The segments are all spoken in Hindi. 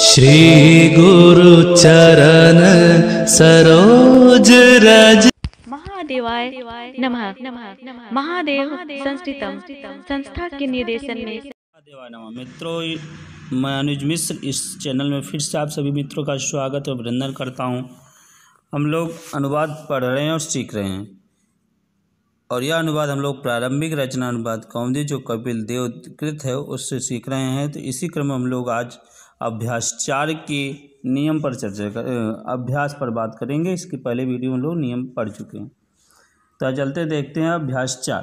श्री गुरु चरण सरोज रज महादेवाय नमः नमः महादेव संस्कृतम संस्था के निर्देशन में महादेवाय नमः मित्रों मैं अनुज मिश्र इस चैनल में फिर से आप सभी मित्रों का स्वागत और अभिनंदन करता हूं हम लोग अनुवाद पढ़ रहे हैं और सीख रहे हैं और यह अनुवाद हम लोग प्रारंभिक रचना अनुवाद कौमदी जो कपिल देव कृत है उससे सीख रहे हैं तो इसी क्रम में हम लोग आज चार के नियम पर चर्चा कर अभ्यास पर बात करेंगे इसके पहले वीडियो में लोग नियम पढ़ चुके हैं तो चलते देखते हैं अभ्यासचार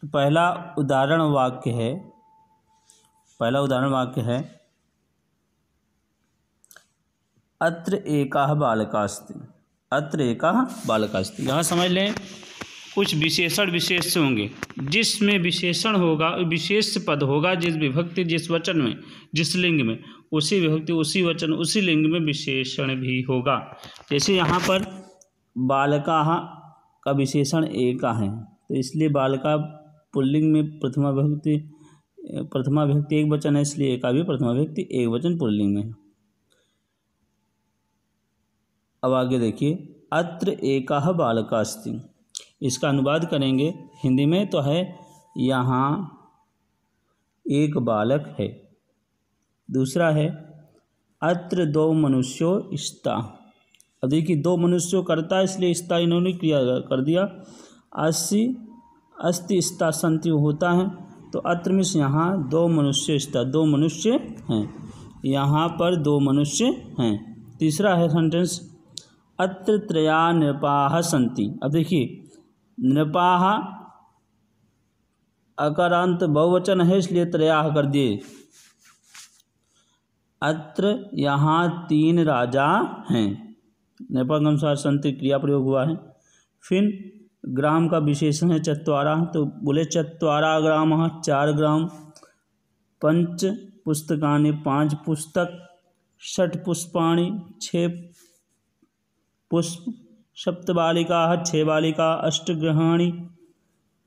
तो पहला उदाहरण वाक्य है पहला उदाहरण वाक्य है अत्र एका बालकास्ति अत्र एका बालकास्ति यहाँ समझ लें कुछ विशेषण विशेष होंगे जिसमें विशेषण होगा विशेष पद होगा जिस विभक्ति जिस वचन में जिस लिंग में उसी विभक्ति उसी वचन उसी लिंग में विशेषण भी होगा जैसे यहाँ पर बालका का विशेषण एक है तो इसलिए बालका पुल्लिंग में प्रथमा विभक्ति प्रथमा विभक्ति एक वचन है इसलिए एका भी प्रथमा विभक्ति एक वचन पुल्लिंग में अब आगे देखिए अत्र एका बालका अस्ति इसका अनुवाद करेंगे हिंदी में तो है यहाँ एक बालक है दूसरा है अत्र दो मनुष्यो इस्ता अब देखिए दो मनुष्यों करता इसलिए इस्ता इन्होंने क्रिया कर दिया अस्सी अस्थि इस्ता संति होता है तो अत्र में यहाँ दो मनुष्य इस्ता दो मनुष्य हैं यहाँ पर दो मनुष्य हैं तीसरा है सेंटेंस अत्र त्रया नृपाह संति अब देखिए नृपाह अकारांत बहुवचन है इसलिए त्रयाह कर दिए अत्र यहाँ तीन राजा हैं नेपाल के अनुसार संत क्रिया प्रयोग हुआ है फिर ग्राम का विशेषण है चत्वारा तो बोले चत्वारा ग्राम हाँ, चार ग्राम पंच पुस्तकानी पांच पुस्तक षट पुष्पाणी छः पुष्प सप्त हाँ, बालिका छः बालिका ग्रहणी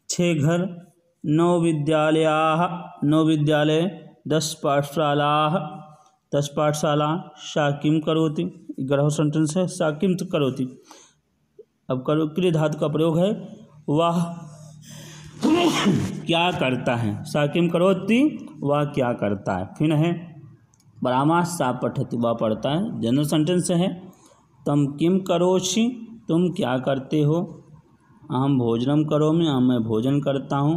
छः घर नौ विद्यालया हाँ, नौ विद्यालय दस पाठशाला तस् पाठशाला सा किम करोती ग्रह सेंटेंस है सा किम तो करोती अब करो क्रिय धातु का प्रयोग है वह क्या करता है सा किम करोती वह क्या करता है फिर है ब्रामा सा पठती वह पढ़ता है जनरल सेंटेंस है तम किम करोषि तुम क्या करते हो अहम भोजनम करोमि अहम मैं भोजन करता हूँ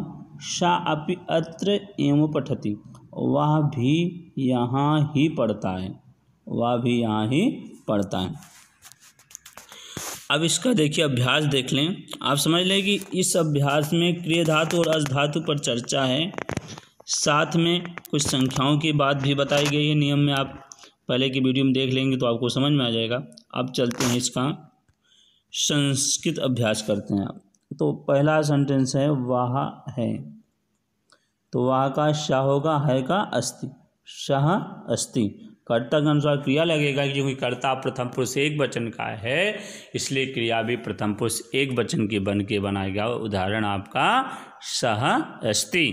सा अपि अत्र एवं पठती वह भी यहाँ ही पड़ता है वह भी यहाँ ही पड़ता है अब इसका देखिए अभ्यास देख लें आप समझ लें कि इस अभ्यास में क्रिय धातु और अस धातु पर चर्चा है साथ में कुछ संख्याओं की बात भी बताई गई है नियम में आप पहले की वीडियो में देख लेंगे तो आपको समझ में आ जाएगा अब चलते हैं इसका संस्कृत अभ्यास करते हैं आप तो पहला सेंटेंस है वह है तो वहाँ का शाह होगा है का अस्थि शाह अस्थि कर्ता के अनुसार क्रिया लगेगा क्योंकि कर्ता प्रथम पुरुष एक वचन का है इसलिए क्रिया भी प्रथम पुरुष एक वचन के बन के बनाएगा उदाहरण आपका सह अस्थि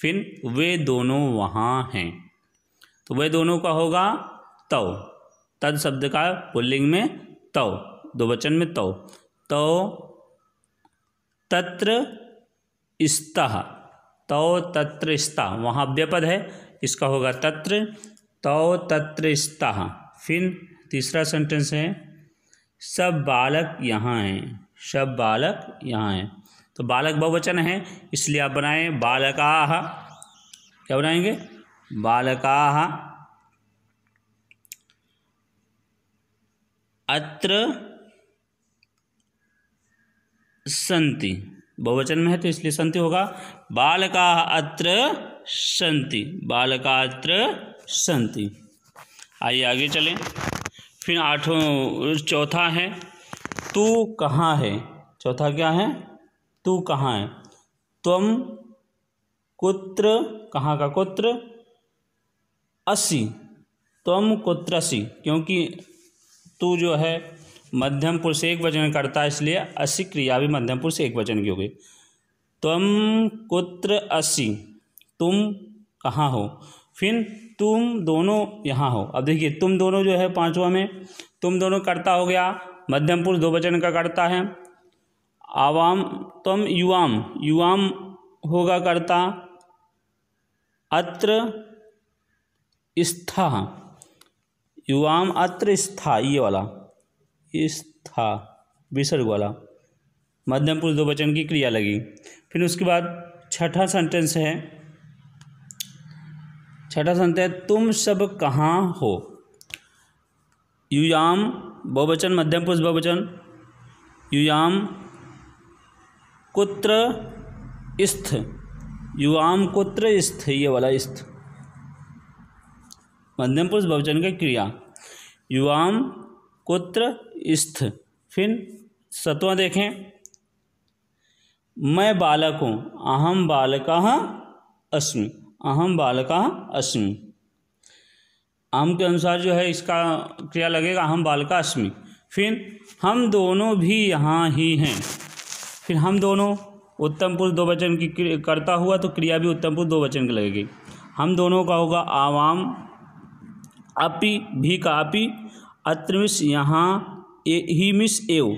फिर वे दोनों वहाँ हैं तो वे दोनों का होगा तव तद शब्द का पुल्लिंग में तव दो वचन में तव तो तत्र स्तः तौ तत्र स्ता वहाँ व्यपद है इसका होगा तत्र तौ तत्र स्ता फिर तीसरा सेंटेंस है सब बालक यहाँ हैं सब बालक यहाँ हैं तो बालक बहुवचन है इसलिए आप बनाएं बालकाह क्या बनाएंगे बालकाह अत्र संति बहुवचन में है तो इसलिए संति होगा बालका अत्र संति बालका अत्र संति आइए आगे चलें फिर आठों चौथा है तू कहाँ है चौथा क्या है तू कहाँ है तुम कुत्र कहाँ का कुत्र असी तुम कुत्रसी क्योंकि तू जो है मध्यम पुरुष एक वचन करता है इसलिए असी क्रिया भी मध्यम पुरुष एक वचन की होगी तुम कुत्र असी तुम कहाँ हो फिर तुम दोनों यहाँ हो अब देखिए तुम दोनों जो है पाँचवा में तुम दोनों कर्ता हो गया मध्यम पुरुष दो वचन का करता है आवाम तुम युवाम युवाम होगा कर्ता अत्र स्था युवाम अत्र स्था ये वाला इस था विसर्ग वाला मध्यम पुरुष दो वचन की क्रिया लगी फिर उसके बाद छठा सेंटेंस है छठा सेंटेंस तुम सब कहाँ हो युयाम बहुवचन मध्यम पुरुष बहुवचन युयाम कुत्र स्थ युवाम कुत्र स्थ ये वाला स्थ मध्यम पुरुष बहुवचन का क्रिया युवाम कुत्र स्थ फिर सत्वा देखें मैं बालक हूँ अहम बालक अस्मि अहम बालक अस्मि अहम के अनुसार जो है इसका क्रिया लगेगा अहम बालका अस्मि फिर हम दोनों भी यहाँ ही हैं फिर हम दोनों उत्तम पुरुष दो वचन की करता हुआ तो क्रिया भी उत्तम पुरुष दो वचन की लगेगी हम दोनों का होगा आवाम अपि भी का अपि अत्रिश यहाँ ए ही मिस एव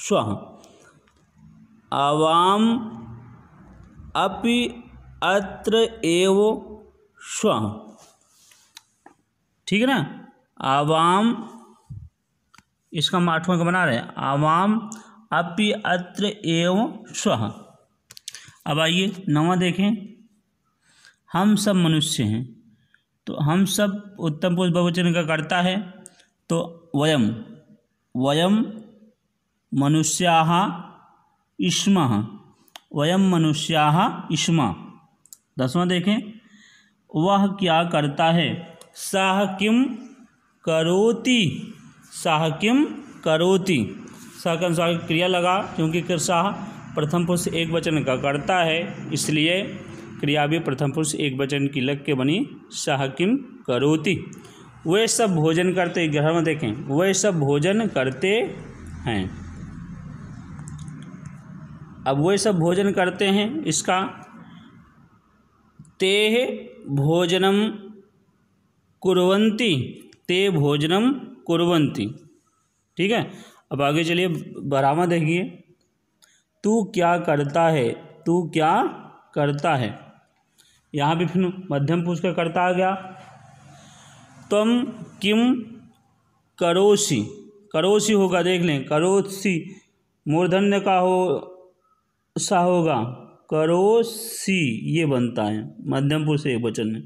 स्व आवाम अपि अत्र एव स्व ठीक है ना आवाम इसका हम आठवां का बना रहे हैं आवाम अपि अत्र एव स्व अब आइए नवा देखें हम सब मनुष्य हैं तो हम सब उत्तम पुरुष बहुवचन का करता है तो वयम वयम मनुष्या इष्म वयम मनुष्या इष्म दसवां देखें वह क्या करता है सह किम करोति सह किम करोति के अनुसार क्रिया लगा क्योंकि साह प्रथम पुरुष एक वचन का करता है इसलिए क्रिया भी प्रथम पुरुष एक वचन की लग के बनी सहकिम करोति वे सब भोजन करते ग्रह में देखें वे सब भोजन करते हैं अब वे सब भोजन करते हैं इसका ते भोजनम कुरवंती ते भोजनम कुरवंती ठीक है अब आगे चलिए बरामा देखिए तू क्या करता है तू क्या करता है यहाँ भी फिर मध्यम पुरुष का कर्ता आ गया तम किम करोसी करोसी होगा देख लें करोसी मूर्धन्य का हो सा होगा करोसी ये बनता है मध्यम पुरुष एक वचन में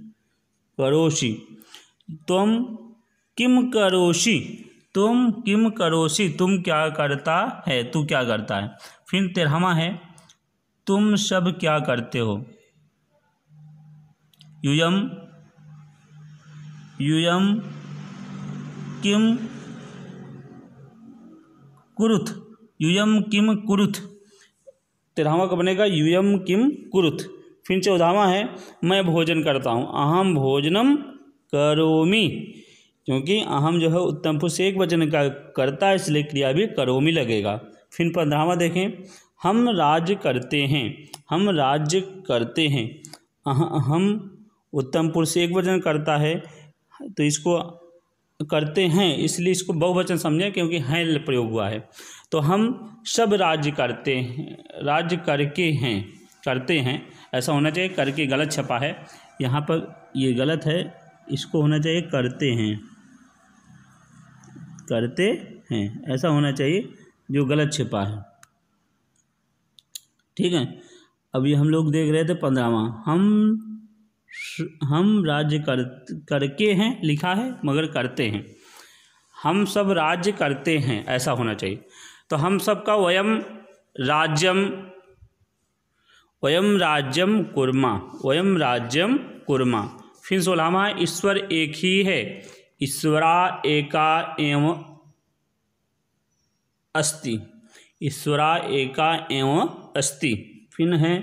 करोसी तुम किम करोसी तुम किम करोसी तुम क्या करता है तू क्या करता है फिर तेरहवा है तुम सब क्या करते हो यूयम यूयम किम कुरुथ यूयम किम कुरुथ तेरहवा का बनेगा यूयम किम कुरुथ फिर चौदहवा है मैं भोजन करता हूँ अहम भोजनम करोमी क्योंकि अहम जो है उत्तम पुरुष एक वचन का करता है इसलिए क्रिया भी करोमी लगेगा फिर पंद्रहवा देखें हम राज्य करते हैं हम राज्य करते हैं हम उत्तम पुरुष एक वचन करता है तो इसको करते हैं इसलिए इसको बहुवचन समझें क्योंकि हैं प्रयोग हुआ है तो हम सब राज्य करते हैं राज्य करके हैं करते हैं ऐसा होना चाहिए करके गलत छपा है यहाँ पर ये गलत है इसको होना चाहिए करते हैं करते हैं ऐसा होना चाहिए जो गलत छिपा है ठीक है अभी हम लोग देख रहे थे पंद्रहवा हम हम राज्य कर करके हैं लिखा है मगर करते हैं हम सब राज्य करते हैं ऐसा होना चाहिए तो हम सब का वयम राज्यम वयम राज्यम कुर्मा वयम राज्यम कुर्मा फिर सोलामा ईश्वर एक ही है ईश्वरा एका एव अस्ति ईश्वरा एका एव अस्ति फिन है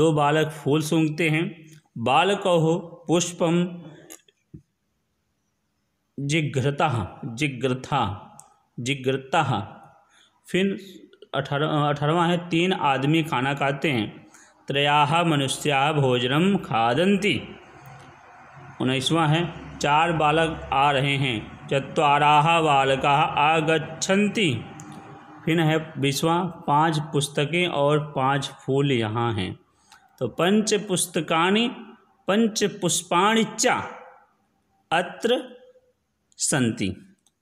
दो बालक फूल सूंघते हैं बालको पुष्पम जिघ्रता जिघ्रथा जिघ्रता फिर अठारह अठारवा है तीन आदमी खाना खाते हैं त्रया मनुष्या भोजनम खादंती उन्नीसवा है चार बालक आ रहे हैं चतरा बालका आगछन्ति फिर है बीसवा पांच पुस्तकें और पांच फूल यहाँ हैं तो पंच पुस्तकानी पंचपुष्पाणि च अत्र संति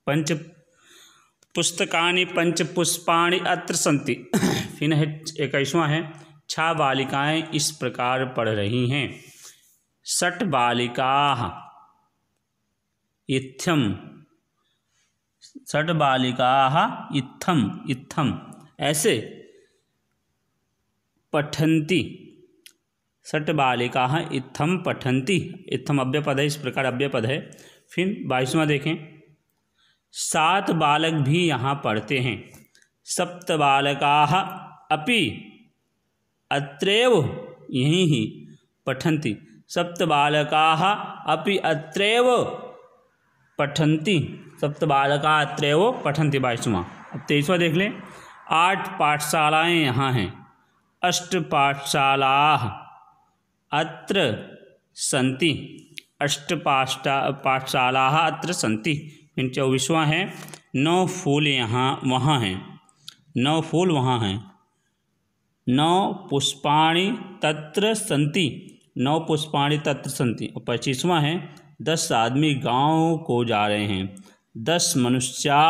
पंच पंच पुष्पाणी अत्र संति फिर है इक्कीसवां है छह बालिकाएं इस प्रकार पढ़ रही हैं सट बालिका इथम सट बालिका इथम इथम ऐसे पठंती षट बालिका इत्थम पठंती इत्थम अव्य पद है इस प्रकार अव्य पद है फिर बाईसवा देखें सात बालक भी यहाँ पढ़ते हैं सप्त बालका अपि अत्रेव यहीं ही पठंती सप्त बालका अपि अत्रेव पठंती सप्त बालका अत्रेव पठंती बाईसवा अब तेईसवा देख लें आठ पाठशालाएँ यहाँ हैं अष्ट पाठशाला अत्र सन्ति अष्टपाष्टा पाठशाला अत्र सन्ति इन चौबीसवा है नौ फूल यहाँ वहाँ हैं नौ फूल वहाँ हैं नौ पुष्पाणी तत्र संति नौ पुष्पाणी तत्र संति और पच्चीसवा है दस आदमी गांव को जा रहे हैं दस मनुष्या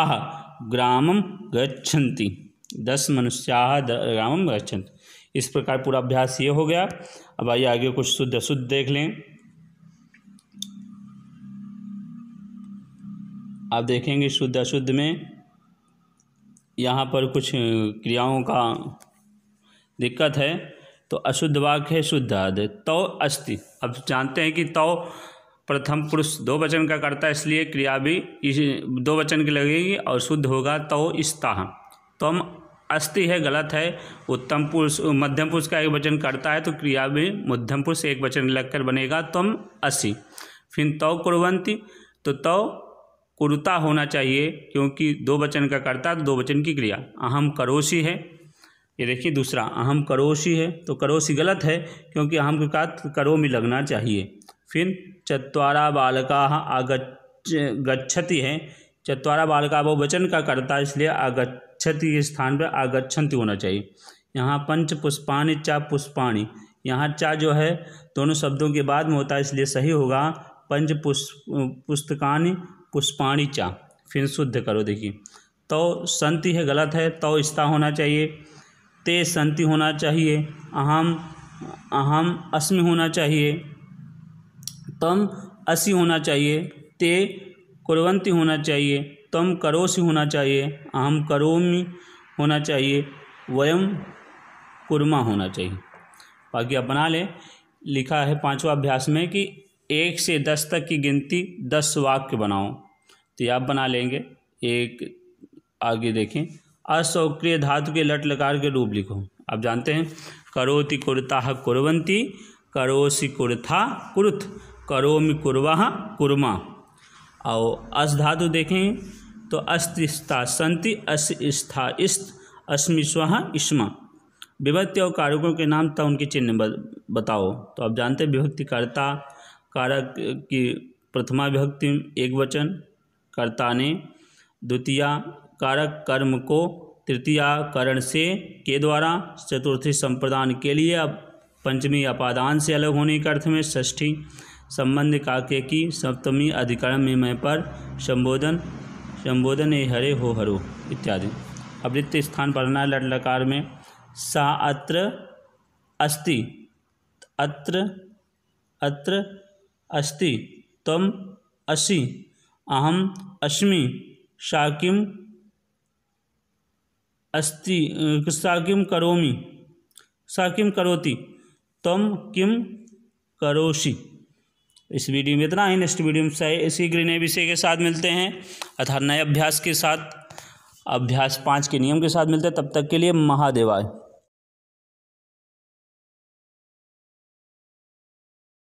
ग्रामम गच्छन्ति दस मनुष्या ग्रामम गच्छन्ति इस प्रकार पूरा अभ्यास ये हो गया अब आइए आगे कुछ शुद्ध अशुद्ध देख लें आप देखेंगे शुद्ध अशुद्ध में यहाँ पर कुछ क्रियाओं का दिक्कत है तो अशुद्ध वाक्य है शुद्ध आदि तो अस्ति अब जानते हैं कि तो प्रथम पुरुष दो वचन का करता है इसलिए क्रिया भी इस दो वचन की लगेगी और शुद्ध होगा तो इस्ता तम अस्ति है गलत है उत्तम पुरुष मध्यम पुरुष का एक वचन करता है तो क्रिया में मध्यम पुरुष एक वचन लगकर बनेगा तुम असि फिर तव कुरवंती तो तव कुरुता होना चाहिए क्योंकि दो वचन का करता तो दो वचन की क्रिया अहम करोशी है ये देखिए दूसरा अहम करोशी है तो करोशी गलत है क्योंकि अहम के कार करो में लगना चाहिए फिर चतवारा बालका आगच गच्छति है चतवारा बालका वो वचन का करता इसलिए आगच क्षति के स्थान पर आगछंती होना चाहिए यहाँ पंच पुष्पाणी चा पुष्पाणी यहाँ चा जो है दोनों शब्दों के बाद में होता है इसलिए सही होगा पंच पुष्प पुस्तकानी पुष्पाणी चा फिर शुद्ध करो देखिए तो संति है गलत है तो इस्ता होना चाहिए ते संति होना चाहिए अहम अहम अस्मि होना चाहिए तम असी होना चाहिए ते कुरवंती होना चाहिए तम करोसी होना चाहिए अहम करोमी होना चाहिए वयम कुरमा होना चाहिए बाकी आप बना लें लिखा है पांचवा अभ्यास में कि एक से दस तक की गिनती दस वाक्य बनाओ तो ये आप बना लेंगे एक आगे देखें असौक्रिय धातु के लट लकार के रूप लिखो आप जानते हैं करोति कुरता कुरवंती करोसी कुरथा कुरुथ करोमि कुरवा कुरमा और अस धातु देखें तो अस्तिस्ता संति अस्था इस्त अस्मि इसमा विभक्ति और कारकों के नाम था उनके चिन्ह बताओ तो आप जानते हैं विभक्ति कर्ता कारक की प्रथमा विभक्ति एक वचन कर्ता ने द्वितीय कारक कर्म को तृतीय करण से के द्वारा चतुर्थी संप्रदान के लिए अब पंचमी अपादान से अलग होने के अर्थ में षष्ठी संबंध काके की सप्तमी अधिकरण में पर संबोधन संबोधन ए हरे हो हरो इत्यादि अब रिक्त स्थान पढ़ना है लट में सा अत्र अस्ति अत्र अत्र अस्ति तम असि अहम अस्मि शाकिम अस्ति साकिम करोमि साकिम करोति तम किम करोषि इस वीडियो में इतना ही नेक्स्ट वीडियो में इसी गृह विषय के साथ मिलते हैं अर्थात नए अभ्यास के साथ अभ्यास पाँच के नियम के साथ मिलते हैं तब तक के लिए महादेवाय